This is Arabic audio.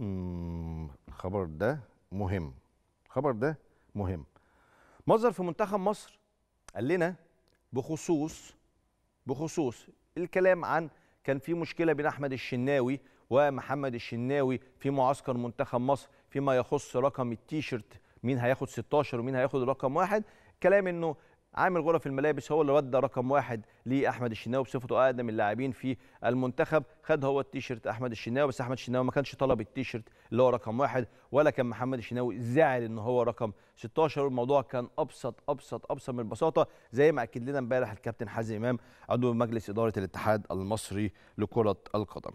الخبر ده مهم الخبر ده مهم مصدر في منتخب مصر قال لنا بخصوص بخصوص الكلام عن كان في مشكله بين احمد الشناوي ومحمد الشناوي في معسكر منتخب مصر فيما يخص رقم التيشيرت مين هياخد 16 ومين هياخد رقم واحد كلام انه عامل غرف الملابس هو اللي ودى رقم واحد لاحمد الشناوي بصفته اقدم اللاعبين في المنتخب خد هو التيشيرت احمد الشناوي بس احمد الشناوي ما كانش طلب التيشيرت اللي هو رقم واحد ولا كان محمد الشناوي زعل ان هو رقم 16 الموضوع كان ابسط ابسط ابسط من البساطه زي ما اكد لنا امبارح الكابتن حازم امام عضو مجلس اداره الاتحاد المصري لكره القدم